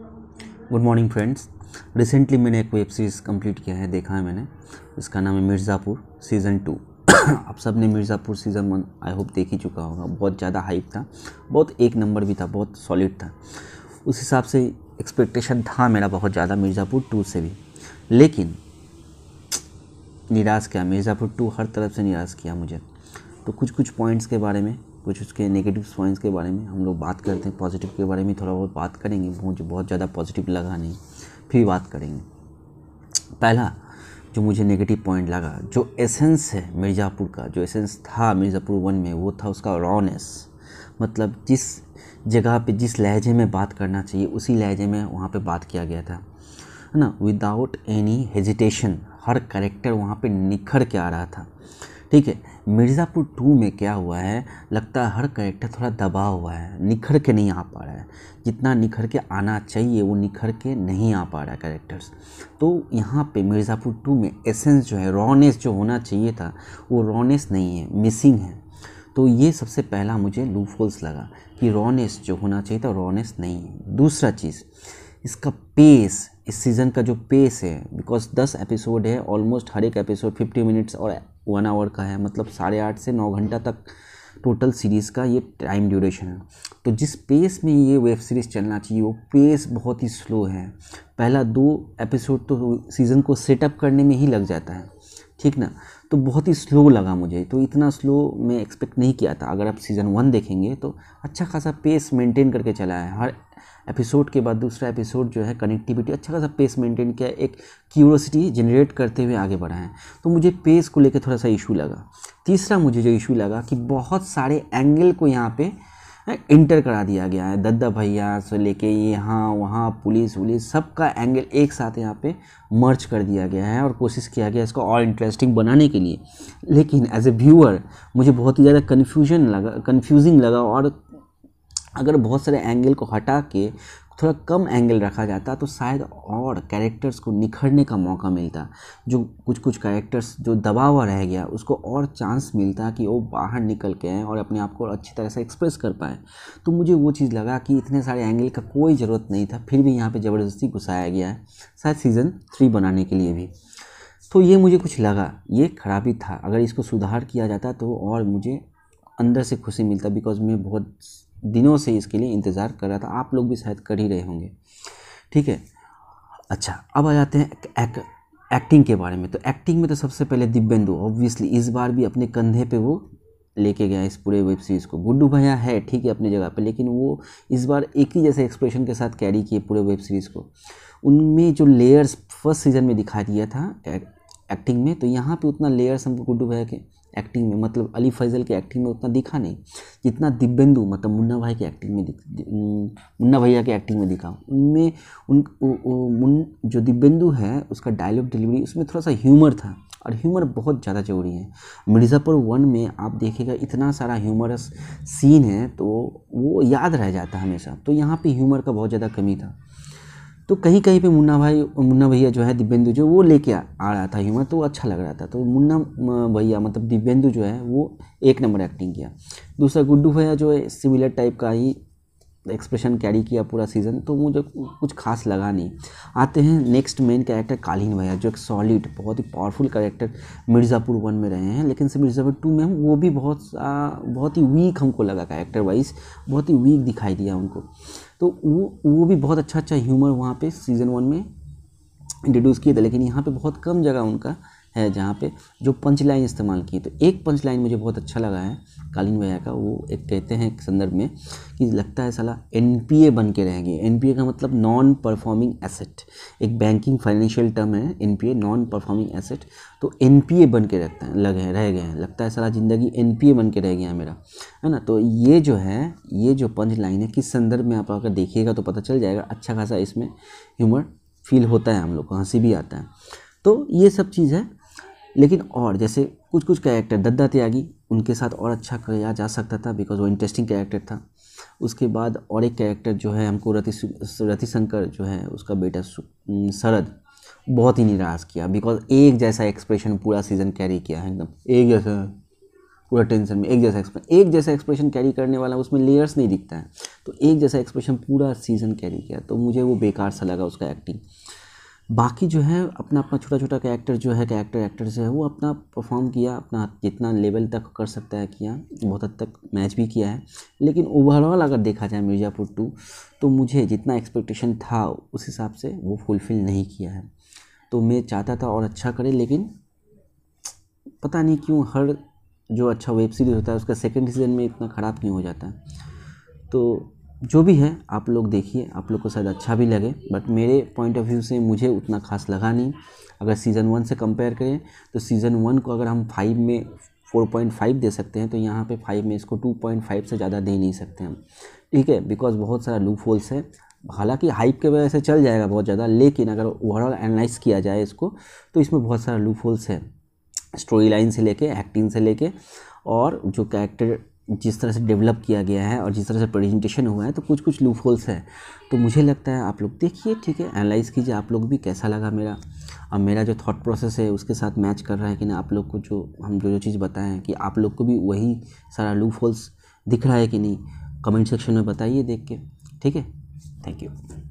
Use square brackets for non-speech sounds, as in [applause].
good morning friends recently मैंने एक web series complete किया है देखा है मैंने उसका नाम है मिर्ज़ापुर सीज़न टू [coughs] आप सब ने Mirzapur season one I hope देख ही चुका होगा बहुत ज़्यादा हाइप था बहुत एक नंबर भी था बहुत सॉलिड था उस हिसाब से एक्सपेक्टेशन था मेरा बहुत ज़्यादा मिर्ज़ापुर टू से भी लेकिन निराश किया मिर्ज़ापुर टू हर तरफ से निराश किया मुझे तो कुछ कुछ पॉइंट्स के बारे में कुछ उसके नेगेटिव पॉइंट्स के बारे में हम लोग बात करते हैं पॉजिटिव के बारे में थोड़ा बहुत बात करेंगे मुझे बहुत ज़्यादा पॉजिटिव लगा नहीं फिर बात करेंगे पहला जो मुझे नेगेटिव पॉइंट लगा जो एसेंस है मिर्ज़ापुर का जो एसेंस था मिर्ज़ापुर वन में वो था उसका रॉनेस मतलब जिस जगह पे जिस लहजे में बात करना चाहिए उसी लहजे में वहाँ पे बात किया गया था है ना विदाउट एनी हेजिटेशन हर करेक्टर वहाँ पे निखर के आ रहा था ठीक है मिर्ज़ापुर टू में क्या हुआ है लगता है हर करेक्टर थोड़ा दबा हुआ है निखर के नहीं आ पा रहा है जितना निखर के आना चाहिए वो निखर के नहीं आ पा रहा है करेक्टर्स तो यहाँ पे मिर्ज़ापुर टू में एसेंस जो है रॉनेस जो होना चाहिए था वो रॉनेस नहीं है मिसिंग है तो ये सबसे पहला मुझे लूफोल्स लगा कि रॉनेस जो होना चाहिए था रॉनेस नहीं है दूसरा चीज़ इसका पेस इस सीज़न का जो पेस है बिकॉज दस एपिसोड है ऑलमोस्ट हर एक एपिसोड फिफ्टी मिनट्स और वन आवर का है मतलब साढ़े आठ से नौ घंटा तक टोटल सीरीज़ का ये टाइम ड्यूरेशन है तो जिस पेस में ये वेब सीरीज़ चलना चाहिए वो पेस बहुत ही स्लो है पहला दो एपिसोड तो सीज़न को सेटअप करने में ही लग जाता है ठीक ना तो बहुत ही स्लो लगा मुझे तो इतना स्लो मैं एक्सपेक्ट नहीं किया था अगर आप सीज़न वन देखेंगे तो अच्छा खासा पेस मेंटेन करके चला है हर एपिसोड के बाद दूसरा एपिसोड जो है कनेक्टिविटी अच्छा खासा पेस मेंटेन किया एक क्यूरोसिटी जनरेट करते हुए आगे बढ़ा है तो मुझे पेस को लेकर थोड़ा सा इशू लगा तीसरा मुझे जो इशू लगा कि बहुत सारे एंगल को यहाँ पर हाँ, इंटर करा दिया गया है दद्दा भैया से लेके यहाँ वहाँ पुलिस वुलिस सबका एंगल एक साथ यहाँ पे मर्च कर दिया गया है और कोशिश किया गया इसको और इंटरेस्टिंग बनाने के लिए लेकिन एज ए व्यूअर मुझे बहुत ही ज़्यादा कन्फ्यूजन लगा कन्फ्यूजिंग लगा और अगर बहुत सारे एंगल को हटा के थोड़ा कम एंगल रखा जाता तो शायद और कैरेक्टर्स को निखरने का मौका मिलता जो कुछ कुछ कैरेक्टर्स जो दबा हुआ रह गया उसको और चांस मिलता कि वो बाहर निकल के आए और अपने आप को अच्छी तरह से एक्सप्रेस कर पाएँ तो मुझे वो चीज़ लगा कि इतने सारे एंगल का कोई ज़रूरत नहीं था फिर भी यहाँ पर ज़बरदस्ती घुसाया गया है शायद सीज़न थ्री बनाने के लिए भी तो ये मुझे कुछ लगा ये खराबी था अगर इसको सुधार किया जाता तो और मुझे अंदर से खुशी मिलता बिकॉज मैं बहुत दिनों से इसके लिए इंतज़ार कर रहा था आप लोग भी शायद कर ही रहे होंगे ठीक है अच्छा अब आ जाते हैं एक, एक्टिंग के बारे में तो एक्टिंग में तो सबसे पहले दिव्यंदु ऑब्वियसली इस बार भी अपने कंधे पे वो लेके गया इस पूरे वेब सीरीज़ को गुड्डू भैया है ठीक है अपनी जगह पे लेकिन वो इस बार एक ही जैसे एक्सप्रेशन के साथ कैरी किए पूरे वेब सीरीज़ को उनमें जो लेयर्स फर्स्ट सीजन में दिखा दिया था एक्टिंग में तो यहाँ पे उतना लेयर्स हमको गुड्डू भैया के एक्टिंग में मतलब अली फैजल के एक्टिंग में उतना दिखा नहीं जितना दिव्यंदु मतलब मुन्ना भाई की एक्टिंग में दिख मुन्ना भैया के एक्टिंग में दिखा उनमें उन ओ, ओ, मुन जो दिव्यंदु है उसका डायलॉग डिलीवरी उसमें थोड़ा सा ह्यूमर था और ह्यूमर बहुत ज़्यादा ज़रूरी है मिर्ज़ापुर वन में आप देखेगा इतना सारा ह्यूमरस सीन है तो वो याद रह जाता हमेशा तो यहाँ पर ह्यूमर का बहुत ज़्यादा कमी था तो कहीं कहीं पे मुन्ना भाई मुन्ना भैया जो है दिव्यन्दु जो वो लेके आ, रहा था ह्यूमर तो अच्छा लग रहा था तो मुन्ना भैया मतलब दिव्यन्दु जो है वो एक नंबर एक्टिंग किया दूसरा गुड्डू भैया जो है सिमिलर टाइप का ही एक्सप्रेशन कैरी किया पूरा सीज़न तो मुझे कुछ खास लगा नहीं आते हैं नेक्स्ट मेन कैरेक्टर कालीन भैया जो एक सॉलिड बहुत ही पावरफुल कैरेक्टर मिर्ज़ापुर वन में रहे हैं लेकिन सिर्फ मिर्ज़ापुर टू में वो भी बहुत बहुत ही वीक हमको लगा कैरेक्टर वाइज बहुत ही वीक दिखाई दिया उनको तो वो वो भी बहुत अच्छा अच्छा ह्यूमर वहाँ पर सीज़न वन में इंट्रोड्यूस किए थे लेकिन यहाँ पर बहुत कम जगह उनका है जहाँ पे जो पंच लाइन इस्तेमाल की तो एक पंच लाइन मुझे बहुत अच्छा लगा है कालीन भैया का वो एक कहते हैं एक संदर्भ में कि लगता है साला एन बन के रहेंगे एन का मतलब नॉन परफॉर्मिंग एसेट एक बैंकिंग फाइनेंशियल टर्म है एन नॉन परफॉर्मिंग एसेट तो एन बन के रहते हैं लगे रह गए हैं लगता है साला ज़िंदगी एन बन के रह गया है मेरा है ना तो ये जो है ये जो पंच लाइन है किस संदर्भ में आप अगर देखिएगा तो पता चल जाएगा अच्छा खासा इसमें ह्यूमर फील होता है हम लोग को हंसी भी आता है तो ये सब चीज़ है लेकिन और जैसे कुछ कुछ कैरेक्टर दद्दा त्यागी उनके साथ और अच्छा किया जा सकता था बिकॉज वो इंटरेस्टिंग कैरेक्टर था उसके बाद और एक कैरेक्टर जो है हमको रति रति शंकर जो है उसका बेटा शरद बहुत ही निराश किया बिकॉज एक जैसा एक्सप्रेशन पूरा सीज़न कैरी किया है एकदम एक जैसा पूरा टेंशन में एक जैसा एक्सप्रेशन एक जैसा एक्सप्रेशन कैरी करने वाला उसमें लेयर्स नहीं दिखता है तो एक जैसा एक्सप्रेशन पूरा सीज़न कैरी किया तो मुझे वो बेकार सा लगा उसका एक्टिंग बाकी जो है अपना अपना छोटा छोटा कैरेक्टर जो है कैरेक्टर एक्टर जो है वो अपना परफॉर्म किया अपना जितना लेवल तक कर सकता है किया बहुत हद तक मैच भी किया है लेकिन ओवरऑल अगर देखा जाए मिर्ज़ापुर टू तो मुझे जितना एक्सपेक्टेशन था उस हिसाब से वो फुलफ़िल नहीं किया है तो मैं चाहता था और अच्छा करे लेकिन पता नहीं क्यों हर जो अच्छा वेब सीरीज़ होता है उसका सेकेंड सीज़न में इतना ख़राब क्यों हो जाता है तो जो भी है आप लोग देखिए आप लोग को शायद अच्छा भी लगे बट मेरे पॉइंट ऑफ व्यू से मुझे उतना खास लगा नहीं अगर सीज़न वन से कंपेयर करें तो सीज़न वन को अगर हम फाइव में फोर पॉइंट फाइव दे सकते हैं तो यहाँ पे फाइव में इसको टू पॉइंट फाइव से ज़्यादा दे नहीं सकते हम ठीक है बिकॉज बहुत सारा लूप होल्स है हालांकि हाइप के वजह से चल जाएगा बहुत ज़्यादा लेकिन अगर ओवरऑल एनालाइज किया जाए इसको तो इसमें बहुत सारा लूप होल्स है स्टोरी लाइन से लेके एक्टिंग से लेके और जो कैरेक्टर जिस तरह से डेवलप किया गया है और जिस तरह से प्रेजेंटेशन हुआ है तो कुछ कुछ लूप होल्स है तो मुझे लगता है आप लोग देखिए ठीक है एनालाइज़ कीजिए आप लोग भी कैसा लगा मेरा अब मेरा जो थॉट प्रोसेस है उसके साथ मैच कर रहा है कि ना आप लोग को जो हम जो जो चीज़ बताएं हैं कि आप लोग को भी वही सारा लूप होल्स दिख रहा है कि नहीं कमेंट सेक्शन में बताइए देख के ठीक है थैंक यू